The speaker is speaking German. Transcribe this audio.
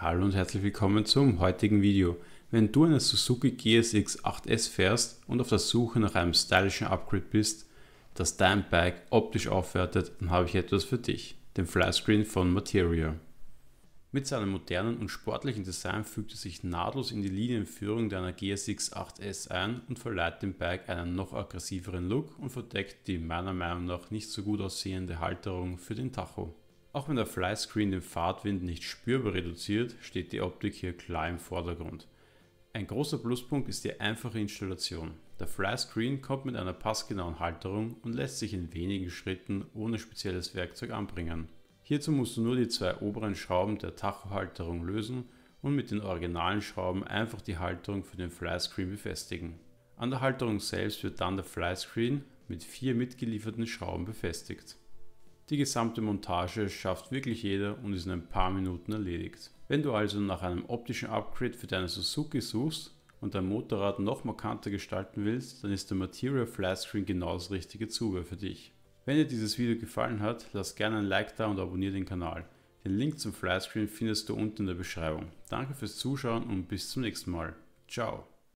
Hallo und herzlich willkommen zum heutigen Video. Wenn du eine Suzuki GSX 8S fährst und auf der Suche nach einem stylischen Upgrade bist, das dein Bike optisch aufwertet, dann habe ich etwas für dich, den Flyscreen von Materia. Mit seinem modernen und sportlichen Design fügt er sich nahtlos in die Linienführung deiner GSX 8S ein und verleiht dem Bike einen noch aggressiveren Look und verdeckt die meiner Meinung nach nicht so gut aussehende Halterung für den Tacho. Auch wenn der Flyscreen den Fahrtwind nicht spürbar reduziert, steht die Optik hier klar im Vordergrund. Ein großer Pluspunkt ist die einfache Installation. Der Flyscreen kommt mit einer passgenauen Halterung und lässt sich in wenigen Schritten ohne spezielles Werkzeug anbringen. Hierzu musst du nur die zwei oberen Schrauben der Tachohalterung lösen und mit den originalen Schrauben einfach die Halterung für den Flyscreen befestigen. An der Halterung selbst wird dann der Flyscreen mit vier mitgelieferten Schrauben befestigt. Die gesamte Montage schafft wirklich jeder und ist in ein paar Minuten erledigt. Wenn du also nach einem optischen Upgrade für deine Suzuki suchst und dein Motorrad noch markanter gestalten willst, dann ist der Material Flatscreen genau das richtige Zubehör für dich. Wenn dir dieses Video gefallen hat, lass gerne ein Like da und abonniere den Kanal. Den Link zum Flatscreen findest du unten in der Beschreibung. Danke fürs Zuschauen und bis zum nächsten Mal. Ciao.